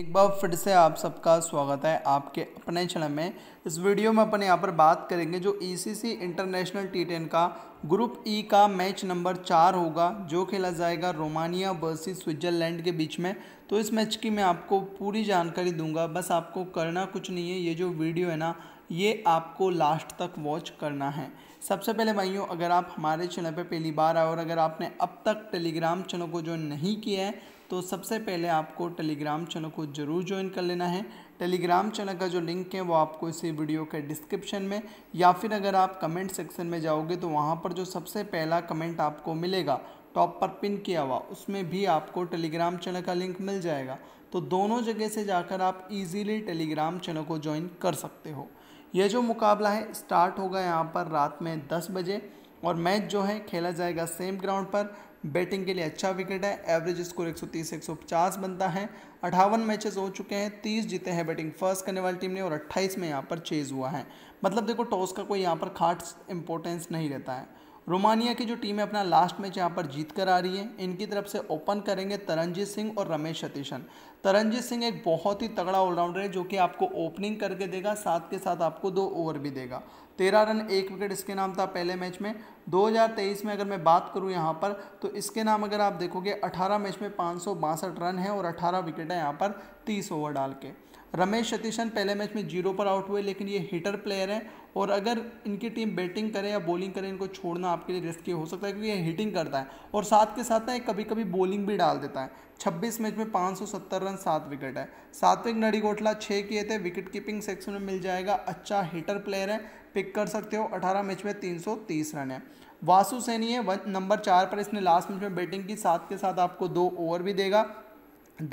एक बार फिर से आप सबका स्वागत है आपके अपने चैनल में इस वीडियो में अपन यहाँ पर बात करेंगे जो ईसीसी इंटरनेशनल टी टेन का ग्रुप ई e का मैच नंबर चार होगा जो खेला जाएगा रोमानिया वर्सेस स्विट्जरलैंड के बीच में तो इस मैच की मैं आपको पूरी जानकारी दूंगा बस आपको करना कुछ नहीं है ये जो वीडियो है ना ये आपको लास्ट तक वॉच करना है सबसे पहले भाइयों अगर आप हमारे चैनल पर पहली बार आए और अगर आपने अब तक टेलीग्राम चैनल को ज्वाइन नहीं किया है तो सबसे पहले आपको टेलीग्राम चैनल को ज़रूर ज्वाइन कर लेना है टेलीग्राम चैनल का जो लिंक है वो आपको इसी वीडियो के डिस्क्रिप्शन में या फिर अगर आप कमेंट सेक्शन में जाओगे तो वहाँ पर जो सबसे पहला कमेंट आपको मिलेगा टॉप पर पिन किया हुआ उसमें भी आपको टेलीग्राम चैनल का लिंक मिल जाएगा तो दोनों जगह से जाकर आप इजीली टेलीग्राम चैनल को ज्वाइन कर सकते हो यह जो मुकाबला है स्टार्ट होगा यहाँ पर रात में दस बजे और मैच जो है खेला जाएगा सेम ग्राउंड पर बैटिंग के लिए अच्छा विकेट है एवरेज स्कोर 130 150 बनता है अठावन मैचेस हो चुके हैं 30 जीते हैं बैटिंग फर्स्ट करने वाली टीम ने और 28 में यहाँ पर चेज हुआ है मतलब देखो टॉस का कोई यहाँ पर खास इंपॉर्टेंस नहीं रहता है रोमानिया की जो टीम है अपना लास्ट मैच यहाँ पर जीत कर आ रही है इनकी तरफ से ओपन करेंगे तरनजीत सिंह और रमेश सतीशन तरनजीत सिंह एक बहुत ही तगड़ा ऑलराउंडर है जो कि आपको ओपनिंग करके देगा साथ के साथ आपको दो ओवर भी देगा तेरह रन एक विकेट इसके नाम था पहले मैच में 2023 में अगर मैं बात करूं यहां पर तो इसके नाम अगर आप देखोगे 18 मैच में पाँच रन है और 18 विकेट है यहाँ पर 30 ओवर डाल के रमेश सतीशन पहले मैच में जीरो पर आउट हुए लेकिन ये हिटर प्लेयर हैं और अगर इनकी टीम बैटिंग करे या बॉलिंग करे इनको छोड़ना आपके लिए रिस्की हो सकता है क्योंकि ये हिटिंग करता है और साथ के साथ ना ये कभी कभी बॉलिंग भी डाल देता है छब्बीस मैच में पाँच सौ सत्तर रन सात विकेट है सात्विक नड़ीगोटला छः किए थे विकेट कीपिंग सेक्शन में मिल जाएगा अच्छा हिटर प्लेयर है पिक कर सकते हो अठारह मैच में तीन सौ तीस रन है वासु सैनी है नंबर चार पर इसने लास्ट मैच में बैटिंग की साथ के साथ आपको दो ओवर भी देगा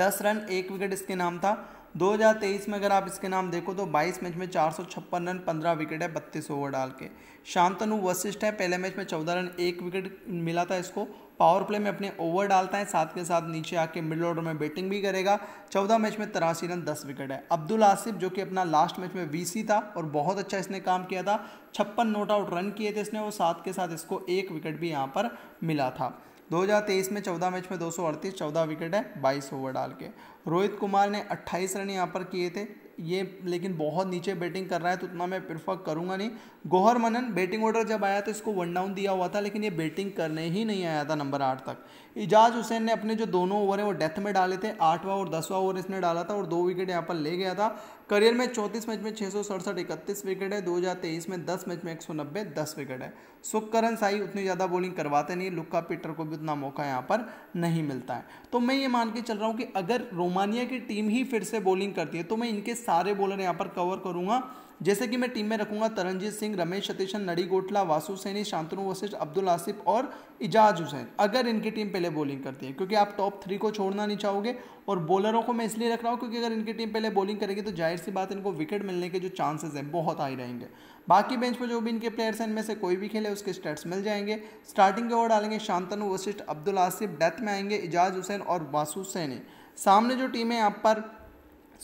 दस रन एक विकेट इसके नाम था 2023 में अगर आप इसके नाम देखो तो 22 मैच में चार रन 15 विकेट है बत्तीस ओवर डाल के शांतनु वशिष्ठ है पहले मैच में 14 रन एक विकेट मिला था इसको पावर प्ले में अपने ओवर डालता है साथ के साथ नीचे आके मिडल ऑर्डर में बैटिंग भी करेगा 14 मैच में तिरासी रन 10 विकेट है अब्दुल आसिफ जो कि अपना लास्ट मैच में वीसी था और बहुत अच्छा इसने काम किया था छप्पन नोट आउट रन किए थे इसने और साथ के साथ इसको एक विकेट भी यहाँ पर मिला था 2023 में 14 मैच में 238 14 विकेट है 22 ओवर डाल के रोहित कुमार ने 28 रन यहाँ पर किए थे ये लेकिन बहुत नीचे बैटिंग कर रहा है तो उतना मैं प्रिफर करूँगा नहीं गोहर मनन बैटिंग ऑर्डर जब आया तो इसको वन डाउन दिया हुआ था लेकिन ये बैटिंग करने ही नहीं आया था नंबर आठ तक इजाज हुसैन ने अपने जो दोनों ओवर हैं वो डेथ में डाले थे आठवां और दसवां ओवर इसने डाला था और दो विकेट यहाँ पर ले गया था करियर में चौंतीस मैच में छः सौ सड़सठ इकतीस विकेट है 2023 में 10 मैच में एक सौ नब्बे दस विकेट है सुखकरण साई उतनी ज़्यादा बॉलिंग करवाते नहीं लुक्का पीटर को भी उतना मौका यहाँ पर नहीं मिलता है तो मैं ये मान के चल रहा हूँ कि अगर रोमानिया की टीम ही फिर से बॉलिंग करती है तो मैं इनके सारे बॉलर यहाँ पर कवर करूँगा जैसे कि मैं टीम में रखूंगा तरनजीत सिंह रमेश सतीशन नड़ी गोटला वासु सैनी शांतनु वशिष्ठ अब्दुल आसिफ और इजाज हुसैन अगर इनकी टीम पहले बॉलिंग करती है क्योंकि आप टॉप थ्री को छोड़ना नहीं चाहोगे और बॉलरों को मैं इसलिए रख रहा हूँ क्योंकि अगर इनकी टीम पहले बॉलिंग करेगी तो जाहिर जाहिर सी बात इनको विकेट मिलने के जो चांसेस हैं बहुत हाई रहेंगे बाकी बेंच पर जो भी इनके प्लेयर्स हैं इनमें से कोई भी खेले उसके स्टेट्स मिल जाएंगे स्टार्टिंग के ओवर डालेंगे शांतनु वशिष्ठ अब्दुल आसिफ डेथ में आएंगे इजाज हुसैन और वासु सैनी सामने जो टीम है यहाँ पर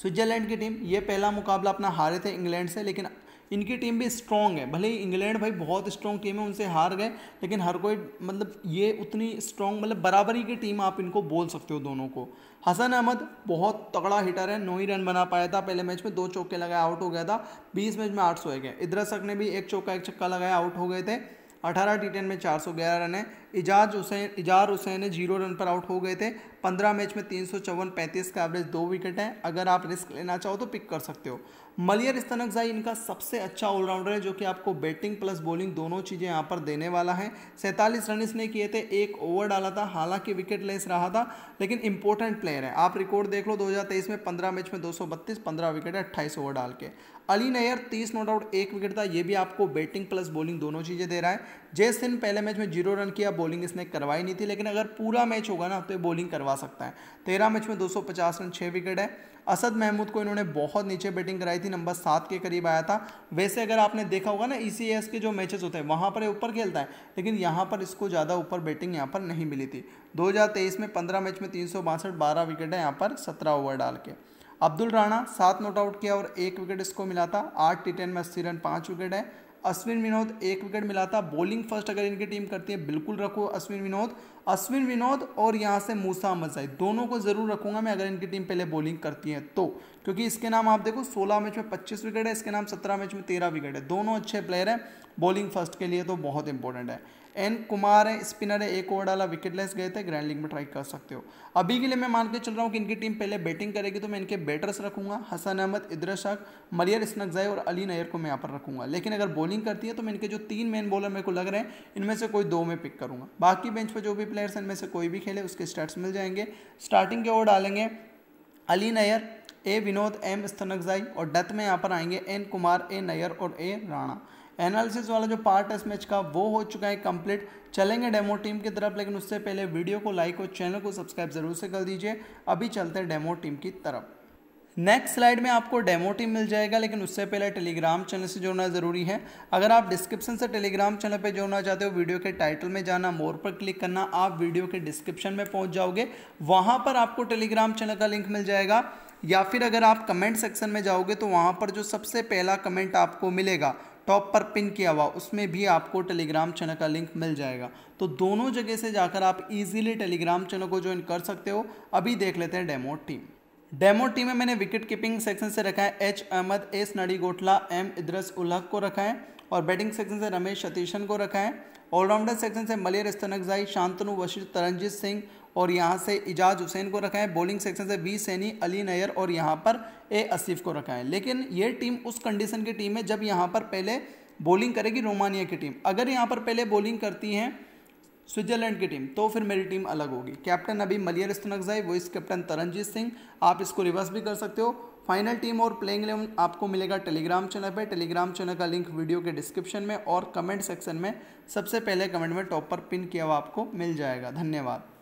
स्विट्जरलैंड की टीम ये पहला मुकाबला अपना हारे थे इंग्लैंड से लेकिन इनकी टीम भी स्ट्रॉन्ग है भले ही इंग्लैंड भाई बहुत स्ट्रॉन्ग टीम है उनसे हार गए लेकिन हर कोई मतलब ये उतनी स्ट्रॉन्ग मतलब बराबरी की टीम आप इनको बोल सकते हो दोनों को हसन अहमद बहुत तगड़ा हिटर है नौ ही रन बना पाया था पहले मैच में दो चौके लगाए आउट हो गया था बीस मैच में आठ सौ गए इदरसक ने भी एक चौका एक छक्का लगाया आउट हो गए थे अठारह टी टेन में चार सौ ग्यारह रन है इजाज हुसैन इजार हुसैन जीरो रन पर आउट हो गए थे पंद्रह मैच में तीन सौ चौवन पैंतीस का एवरेज दो विकेट है अगर आप रिस्क लेना चाहो तो पिक कर सकते हो मलियर स्तनकजाई इनका सबसे अच्छा ऑलराउंडर है जो कि आपको बैटिंग प्लस बॉलिंग दोनों चीज़ें यहाँ पर देने वाला है सैंतालीस रन इसने किए थे एक ओवर डाला था हालांकि विकेट लेस रहा था लेकिन इंपॉर्टेंट प्लेयर है आप रिकॉर्ड देख लो 2023 में 15 मैच में 232 पंद्रह विकेट है ओवर डाल के अली नैयर तीस नो आउट एक विकेट था ये भी आपको बैटिंग प्लस बॉलिंग दोनों चीज़ें दे रहा है जय सिंह पहले मैच में जीरो रन किया बॉलिंग इसने करवाई नहीं थी लेकिन अगर पूरा मैच होगा ना तो ये बॉलिंग करवा सकता है तेरह मैच में दो रन छः विकेट है असद महमूद को इन्होंने बहुत नीचे बैटिंग कराई थी नंबर सात के करीब आया था वैसे अगर आपने देखा होगा ना ई e के जो मैचेस होते हैं वहाँ पर ऊपर खेलता है लेकिन यहाँ पर इसको ज़्यादा ऊपर बैटिंग यहाँ पर नहीं मिली थी 2023 में 15 मैच में तीन सौ विकेट है यहाँ पर 17 ओवर डाल के अब्दुल राणा सात नोट आउट किया और एक विकेट इसको मिला था आठ टी टेन में अस्सी रन पाँच विकेट है अश्विन विनोद एक विकेट मिला था बॉलिंग फर्स्ट अगर इनकी टीम करती है बिल्कुल रखो अश्विन विनोद अश्विन विनोद और यहाँ से मूसा अहमद साई दोनों को ज़रूर रखूंगा मैं अगर इनकी टीम पहले बॉलिंग करती है तो क्योंकि इसके नाम आप देखो 16 मैच में 25 विकेट है इसके नाम 17 मैच में 13 विकेट है दोनों अच्छे प्लेयर हैं बॉलिंग फर्स्ट के लिए तो बहुत इंपॉर्टेंट है एन कुमार है स्पिनर है एक ओवर डाला विकेटलेस गए थे ग्रैंड लीग में ट्राई कर सकते हो अभी के लिए मैं मान के चल रहा हूँ कि इनकी टीम पहले बैटिंग करेगी तो मैं इनके बैटर्स रखूंगा हसन अहमद इद्र शाख मलियर स्नकजाई और अली नयर को मैं यहाँ पर रखूंगा लेकिन अगर बॉलिंग करती है तो मैं इनके जो तीन मेन बॉलर मेरे को लग रहे हैं इनमें से कोई दो में पिक करूंगा बाकी बेंच पर जो भी प्लेयर्स हैं इनमें से कोई भी खेले उसके स्टार्ट मिल जाएंगे स्टार्टिंग के ओवर डालेंगे अली नयर ए विनोद एम स्तनकजाई और डेथ में यहाँ पर आएंगे एन कुमार ए नयर और ए राणा एनालिसिस वाला जो पार्ट है इस मैच का वो हो चुका है कंप्लीट चलेंगे डेमो टीम की तरफ लेकिन उससे पहले वीडियो को लाइक और चैनल को सब्सक्राइब जरूर से कर दीजिए अभी चलते हैं डेमो टीम की तरफ नेक्स्ट स्लाइड में आपको डेमो टीम मिल जाएगा लेकिन उससे पहले टेलीग्राम चैनल से जुड़ना ज़रूरी है अगर आप डिस्क्रिप्शन से टेलीग्राम चैनल पर जुड़ना चाहते हो वीडियो के टाइटल में जाना मोर पर क्लिक करना आप वीडियो के डिस्क्रिप्शन में पहुंच जाओगे वहां पर आपको टेलीग्राम चैनल का लिंक मिल जाएगा या फिर अगर आप कमेंट सेक्शन में जाओगे तो वहाँ पर जो सबसे पहला कमेंट आपको मिलेगा टॉप पर पिन किया हुआ उसमें भी आपको टेलीग्राम चैनल का लिंक मिल जाएगा तो दोनों जगह से जाकर आप इजीली टेलीग्राम चैनल को ज्वाइन कर सकते हो अभी देख लेते हैं डेमो टीम डेमो टीम में मैंने विकेट कीपिंग सेक्शन से रखा है एच अहमद एस नड़ी गोटला एम इद्रस उल्हक को रखा है और बैटिंग सेक्शन से रमेश सतीशन को रखा है ऑलराउंडर सेक्शन से मलियर स्तनकजाई शांतनु वशिष्ठ तरनजीत सिंह और यहाँ से इजाज हुसैन को रखा है बॉलिंग सेक्शन से वी सैनी अली नयर और यहाँ पर ए असीफ को रखा है लेकिन ये टीम उस कंडीशन की टीम है जब यहाँ पर पहले बॉलिंग करेगी रोमानिया की टीम अगर यहाँ पर पहले बॉलिंग करती हैं स्विट्जरलैंड की टीम तो फिर मेरी टीम अलग होगी कैप्टन अभी मलियर इस्तनकजाई वॉइस कैप्टन तरनजीत सिंह आप इसको रिवर्स भी कर सकते हो फाइनल टीम और प्लेइंग इलेवन आपको मिलेगा टेलीग्राम चैनल पे टेलीग्राम चैनल का लिंक वीडियो के डिस्क्रिप्शन में और कमेंट सेक्शन में सबसे पहले कमेंट में टॉप पर पिन किया हुआ आपको मिल जाएगा धन्यवाद